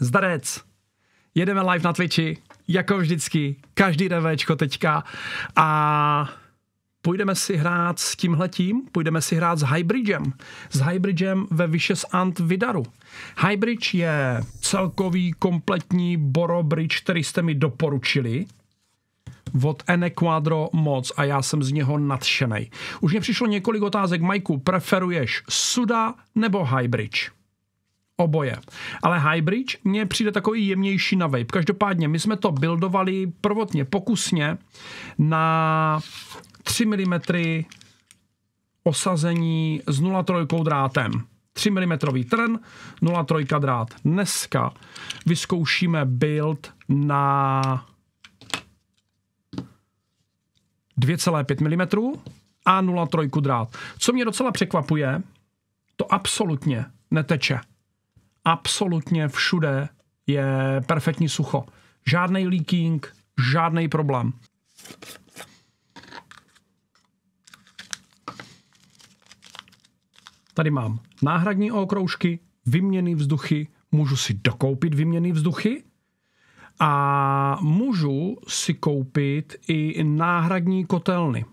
Zdarec, jedeme live na Twitchi, jako vždycky, každý DVčko teďka a půjdeme si hrát s tímhletím, půjdeme si hrát s Hybridgem, s Hybridgem ve Vicious Ant Vidaru. Hybridge je celkový kompletní Boro Bridge, který jste mi doporučili, od Enequadro moc a já jsem z něho nadšený. Už mě přišlo několik otázek. Majku, preferuješ Suda nebo Hybridge? oboje. Ale Highbridge mně přijde takový jemnější na vape. Každopádně my jsme to buildovali prvotně pokusně na 3 mm osazení s 0,3 drátem. 3 mm trn, 0,3 drát. Dneska vyzkoušíme build na 2,5 mm a 0,3 drát. Co mě docela překvapuje, to absolutně neteče absolutně všude je perfektní sucho. Žádný leaking, žádný problém. Tady mám náhradní okroužky, vyměny vzduchy, můžu si dokoupit vyměny vzduchy a můžu si koupit i náhradní kotelny.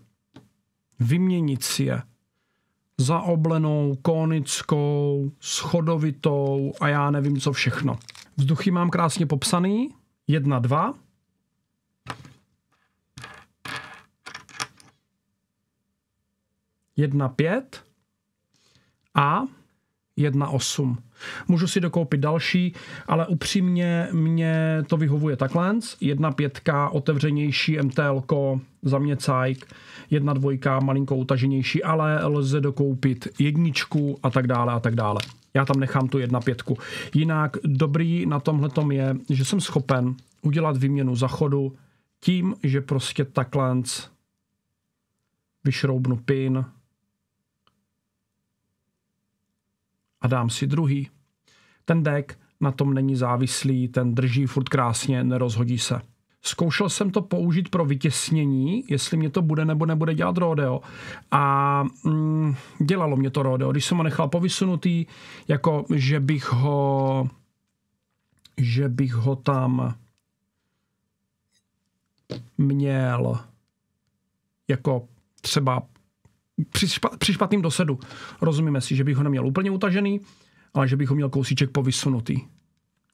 Vyměnit si je zaoblenou, konickou, schodovitou a já nevím co všechno. Vzduchy mám krásně popsaný. Jedna, dva. Jedna, pět. A 1.8. Můžu si dokoupit další, ale upřímně mě to vyhovuje takhle. 1.5 otevřenější MTL za mě cajk, 1.2 malinko utaženější, ale lze dokoupit jedničku a tak dále a tak dále. Já tam nechám tu 1.5. Jinak dobrý na tomhle je, že jsem schopen udělat výměnu za chodu tím, že prostě takhle vyšroubnu pin, a dám si druhý. Ten deck na tom není závislý, ten drží furt krásně, nerozhodí se. Zkoušel jsem to použít pro vytěsnění, jestli mě to bude nebo nebude dělat rodeo. A mm, dělalo mě to rodeo. Když jsem ho nechal povysunutý, jako že bych ho že bych ho tam měl jako třeba při, špa, při špatným dosedu. Rozumíme si, že bych ho neměl úplně utažený, ale že bych ho měl kousíček povysunutý.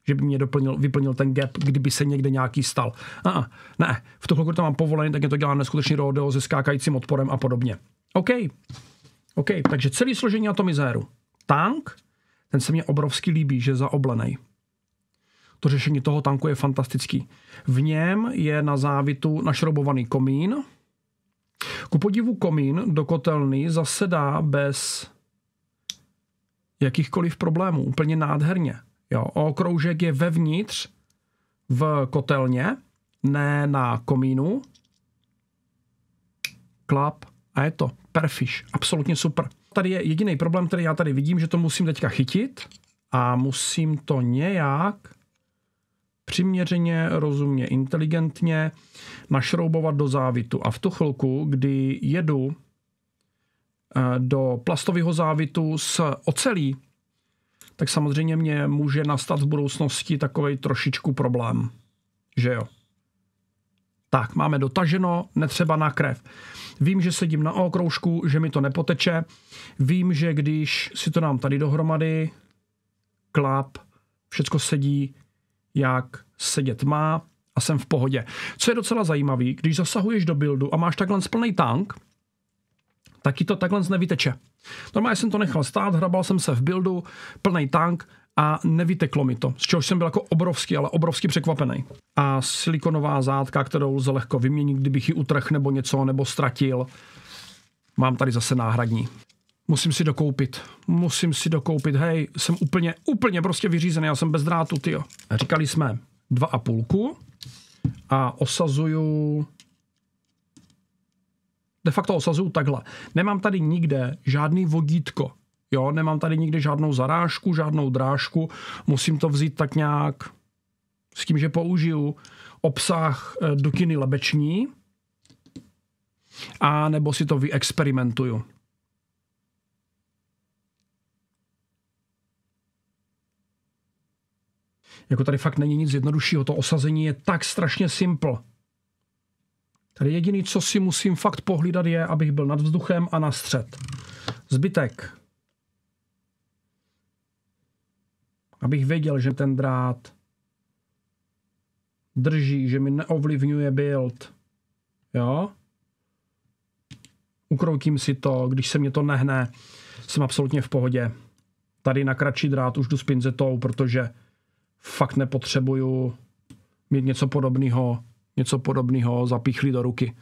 Že by mě doplnil, vyplnil ten gap, kdyby se někde nějaký stal. A, a ne, v chvilku, to mám povolený, tak je to dělám neskutečný rodeo se skákajícím odporem a podobně. OK. OK, takže celý složení atomizéru. Tank, ten se mě obrovsky líbí, že je zaoblený. To řešení toho tanku je fantastický. V něm je na závitu našroubovaný komín, ku podivu komín do kotelny zasedá bez jakýchkoliv problémů. Úplně nádherně. Jo, okroužek je vevnitř v kotelně, ne na komínu. Klap a je to. Perfiš. Absolutně super. Tady je jediný problém, který já tady vidím, že to musím teďka chytit a musím to nějak přiměřeně, rozumně, inteligentně našroubovat do závitu. A v tu chvilku, kdy jedu eh, do plastového závitu s ocelí, tak samozřejmě mě může nastat v budoucnosti takový trošičku problém. Že jo? Tak, máme dotaženo, netřeba na krev. Vím, že sedím na okroužku, že mi to nepoteče. Vím, že když si to nám tady dohromady, klap, všecko sedí, jak sedět má a jsem v pohodě. Co je docela zajímavý, když zasahuješ do buildu a máš takhle plný tank, tak ti to takhle nevyteče. Normálně jsem to nechal stát, hrabal jsem se v buildu, plný tank a nevyteklo mi to, z čehož jsem byl jako obrovský, ale obrovský překvapený. A silikonová zátka, kterou lze lehko vyměnit, kdybych ji utrh nebo něco, nebo ztratil, mám tady zase náhradní musím si dokoupit, musím si dokoupit, hej, jsem úplně, úplně prostě vyřízený, já jsem bez drátu, tyjo. Říkali jsme dva a půlku a osazuju de facto osazuju takhle. Nemám tady nikde žádný vodítko, jo, nemám tady nikde žádnou zarážku, žádnou drážku, musím to vzít tak nějak s tím, že použiju obsah eh, dukiny lebeční a nebo si to vyexperimentuju. Jako tady fakt není nic jednoduššího. To osazení je tak strašně simple. Tady jediný, co si musím fakt pohlídat, je, abych byl nad vzduchem a na střed. Zbytek. Abych věděl, že ten drát drží, že mi neovlivňuje build. Jo? Ukroutím si to, když se mě to nehne, jsem absolutně v pohodě. Tady na kratší drát už jdu s pinzetou, protože fakt nepotřebuju mít něco podobného, něco podobného zapíchlý do ruky.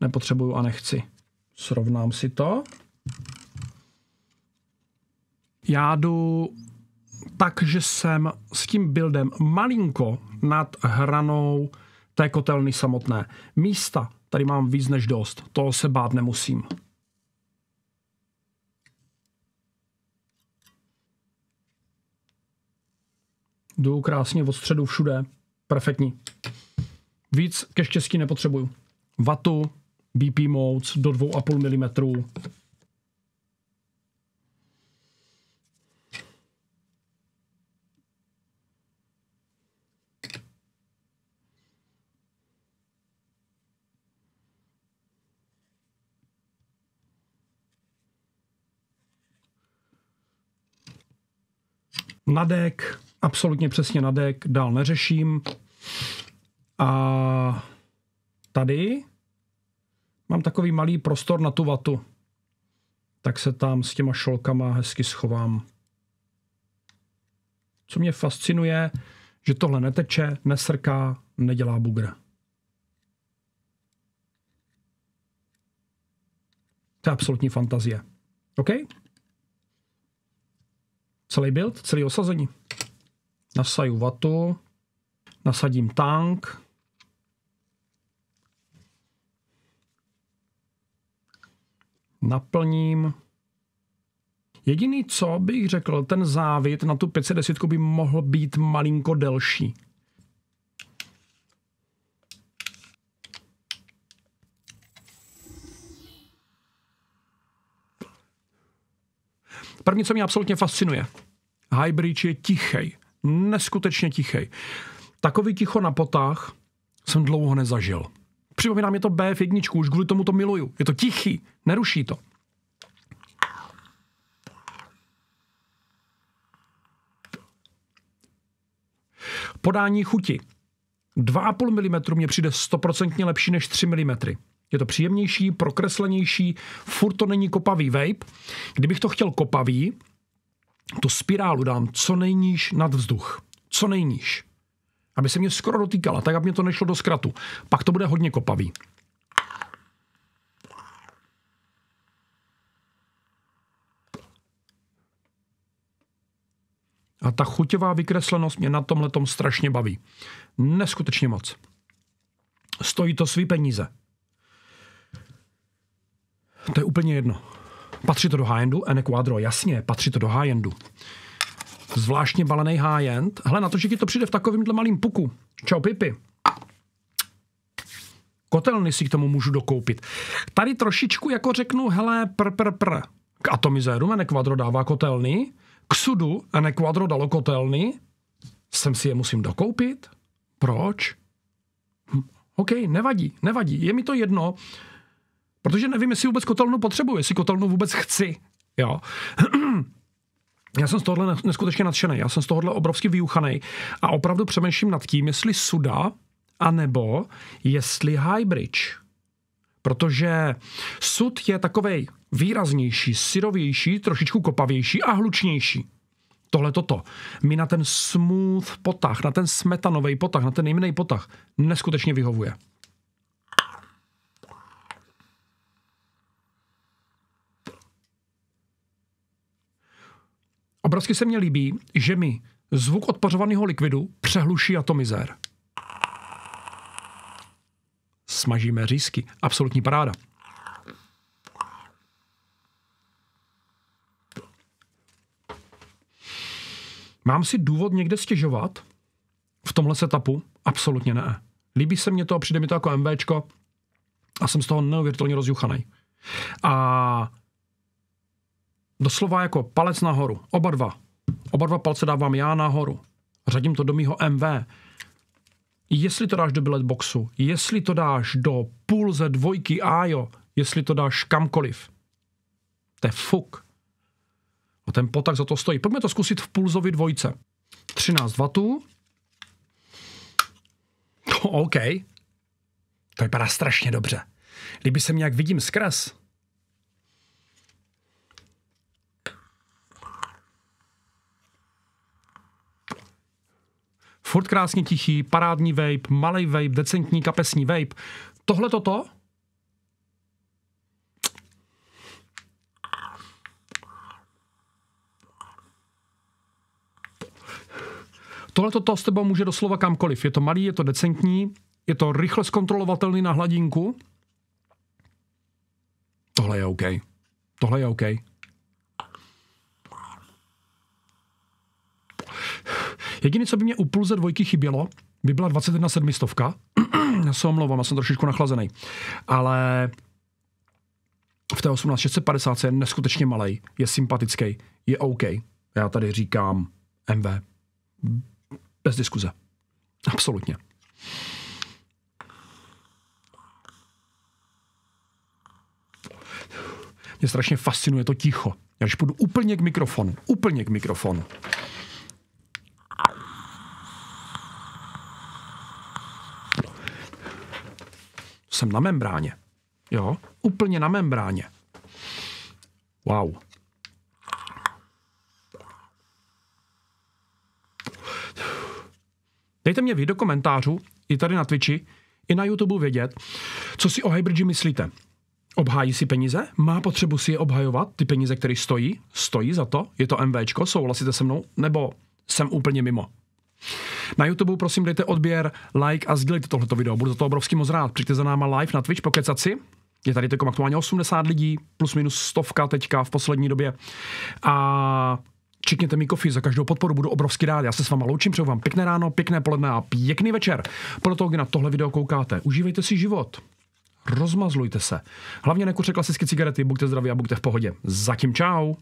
Nepotřebuju a nechci. Srovnám si to. Já jdu tak, že jsem s tím buildem malinko nad hranou té kotelny samotné. Místa tady mám víc než dost, to se bát nemusím. Jdu krásně od středu všude. Perfektní. Víc ke štěstí nepotřebuju. Vatu, BP modes do 2,5 mm. na dek, absolutně přesně na deck, dál neřeším. A tady mám takový malý prostor na tu vatu. Tak se tam s těma šolkama hezky schovám. Co mě fascinuje, že tohle neteče, nesrká, nedělá bugr. To je absolutní fantazie. OK? Celý build, celý osazení nasaju vatu, nasadím tank, naplním. Jediný, co bych řekl, ten závit na tu 510 by mohl být malinko delší. První, co mě absolutně fascinuje, Highbridge je tichý neskutečně tichý. Takový ticho na potách jsem dlouho nezažil. Připomínám, je to bf jedničku, už kvůli tomu to miluju. Je to tichý, neruší to. Podání chuti. 2,5 mm mě přijde stoprocentně lepší než 3 mm. Je to příjemnější, prokreslenější, furt to není kopavý vape. Kdybych to chtěl kopavý, tu spirálu dám co nejníž nad vzduch. Co nejníž. Aby se mě skoro dotýkala, tak aby mě to nešlo do zkratu. Pak to bude hodně kopavý. A ta chuťová vykreslenost mě na tom letom strašně baví. Neskutečně moc. Stojí to svý peníze. To je úplně jedno. Patří to do high-endu? Ene Quadro, jasně, patří to do high-endu. Zvláštně balený high-end. Hle, na to, že ti to přijde v takovémhle malým puku. Čau, Pipi. Kotelny si k tomu můžu dokoupit. Tady trošičku jako řeknu, hele, pr, pr, pr. K atomizéru Ene Quadro dává kotelny, k sudu Ene Quadro dalo kotelny, sem si je musím dokoupit? Proč? Hm, OK, nevadí, nevadí, je mi to jedno. Protože nevím, jestli vůbec kotelnu potřebuji, jestli kotelnu vůbec chci. Jo. Já jsem z tohohle neskutečně nadšený, já jsem z tohohle obrovsky vyuchaný a opravdu přemýšlím nad tím, jestli Suda, anebo jestli Highbridge. Protože sud je takový výraznější, syrovější, trošičku kopavější a hlučnější. Tohle toto. My na ten smooth potah, na ten smetanový potah, na ten jiný potah neskutečně vyhovuje. obrovsky se mně líbí, že mi zvuk odpařovaného likvidu přehluší atomizér. Smažíme řízky. Absolutní paráda. Mám si důvod někde stěžovat? V tomhle setupu? Absolutně ne. Líbí se mě to, přijde mi to jako MVčko a jsem z toho neuvěřitelně rozjuchaný. A Doslova jako palec nahoru. Oba dva. Oba dva palce dávám já nahoru. Řadím to do mýho MV. Jestli to dáš do bilet boxu, jestli to dáš do ze dvojky ájo, jestli to dáš kamkoliv. To je fuk. A ten potak za to stojí. Pojďme to zkusit v pulzovi dvojce. 13 W. No, OK. To vypadá strašně dobře. Kdyby se mi nějak vidím skrz. furt krásně tichý, parádní vape, malý vape, decentní kapesní vape. Tohle toto, tohle toto, s tebou může doslova kamkoliv. Je to malý, je to decentní, je to rychle zkontrolovatelný na hladinku. Tohle je OK. Tohle je OK. Jediné, co by mě u Pulze dvojky chybělo, by byla 21 sedmistovka. já se omlouvám, já jsem trošičku nachlazený. Ale v té 18650 je neskutečně malý, je sympatický, je OK. Já tady říkám MV. Bez diskuze. Absolutně. Mě strašně fascinuje to ticho. Já když půjdu úplně k mikrofonu, úplně k mikrofonu, jsem na membráně. Jo, úplně na membráně. Wow. Dejte mě vy do komentářů, i tady na Twitchi, i na YouTube vědět, co si o Hybridži myslíte. Obhájí si peníze? Má potřebu si je obhajovat? Ty peníze, které stojí? Stojí za to? Je to MVčko? Souhlasíte se mnou? Nebo jsem úplně mimo? Na YouTube prosím dejte odběr, like a sdílejte tohleto video. Budu za to obrovský moc rád. Přijďte za náma live na Twitch pokecat si. Je tady teď aktuálně 80 lidí, plus minus stovka teďka v poslední době. A Čekněte mi kofi, za každou podporu budu obrovsky rád. Já se s váma loučím, přeju vám pěkné ráno, pěkné poledne a pěkný večer. Pro to, kdy na tohle video koukáte, užívejte si život. Rozmazlujte se. Hlavně nekuřte klasické cigarety, buďte zdraví a buďte v pohodě. Zatím čau.